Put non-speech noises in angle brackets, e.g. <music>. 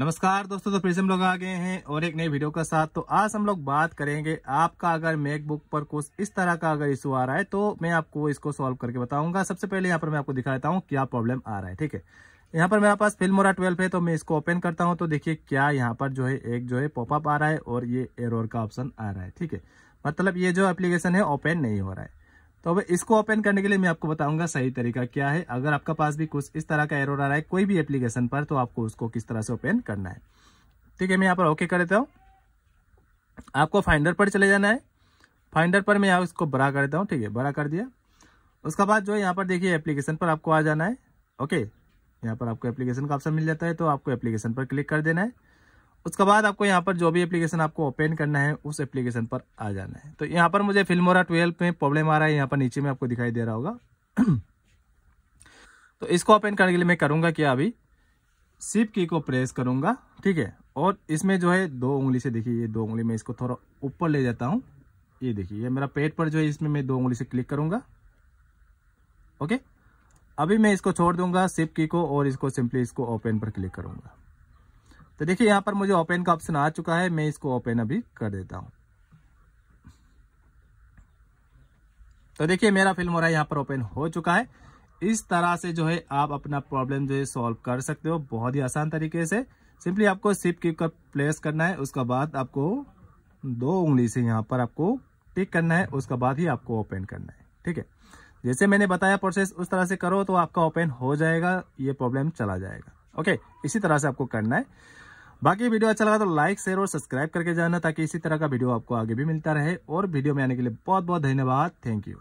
नमस्कार दोस्तों तो फिर से हम लोग आ गए हैं और एक नई वीडियो के साथ तो आज हम लोग बात करेंगे आपका अगर मैकबुक पर कुछ इस तरह का अगर इशू आ रहा है तो मैं आपको इसको सॉल्व करके बताऊंगा सबसे पहले यहाँ पर मैं आपको दिखा देता हूँ क्या प्रॉब्लम आ रहा है ठीक है यहाँ पर मेरे पास फिल्मोरा ट्वेल्व है तो मैं इसको ओपन करता हूँ तो देखिये क्या यहाँ पर जो है एक जो है पॉपअप आ रहा है और ये एरोर का ऑप्शन आ रहा है ठीक है मतलब ये जो एप्लीकेशन है ओपन नहीं हो रहा है तो अब इसको ओपन करने के लिए मैं आपको बताऊंगा सही तरीका क्या है अगर आपका पास भी कुछ इस तरह का एरर आ रहा है कोई भी एप्लीकेशन पर तो आपको उसको किस तरह से ओपन करना है ठीक है मैं यहाँ पर ओके कर देता हूँ आपको फाइंडर पर चले जाना है फाइंडर पर मैं यहाँ इसको बड़ा कर देता हूँ ठीक है बड़ा कर दिया उसके बाद जो यहाँ पर देखिए एप्लीकेशन पर आपको आ जाना है ओके यहाँ पर आपको एप्लीकेशन का ऑप्शन मिल जाता है तो आपको एप्लीकेशन पर क्लिक कर देना है उसके बाद आपको यहाँ पर जो भी एप्लीकेशन आपको ओपन करना है उस एप्लीकेशन पर आ जाना है तो यहाँ पर मुझे फिल्मोरा ट्वेल्व में प्रॉब्लम आ रहा है यहाँ पर नीचे में आपको दिखाई दे रहा होगा <clears throat> तो इसको ओपन करने के लिए मैं करूँगा क्या अभी सिप की को प्रेस करूँगा ठीक है और इसमें जो है दो उंगली से देखिए ये दो उंगली में इसको थोड़ा ऊपर ले जाता हूँ ये देखिए ये मेरा पेट पर जो है इसमें मैं दो उंगली से क्लिक करूँगा ओके अभी मैं इसको छोड़ दूंगा सिप की को और इसको सिंपली इसको ओपन पर क्लिक करूँगा तो देखिए यहाँ पर मुझे ओपन का ऑप्शन आ चुका है मैं इसको ओपन अभी कर देता हूँ तो देखिए मेरा फिल्म हो रहा है यहाँ पर ओपन हो चुका है इस तरह से जो है आप अपना प्रॉब्लम जो है सॉल्व कर सकते हो बहुत ही आसान तरीके से सिंपली आपको सिप की का प्लेस करना है उसके बाद आपको दो उंगली से यहाँ पर आपको टिक करना है उसके बाद ही आपको ओपन करना है ठीक है जैसे मैंने बताया प्रोसेस उस तरह से करो तो आपका ओपन हो जाएगा ये प्रॉब्लम चला जाएगा ओके इसी तरह से आपको करना है बाकी वीडियो अच्छा लगा तो लाइक शेयर और सब्सक्राइब करके जाना ताकि इसी तरह का वीडियो आपको आगे भी मिलता रहे और वीडियो में आने के लिए बहुत बहुत धन्यवाद थैंक यू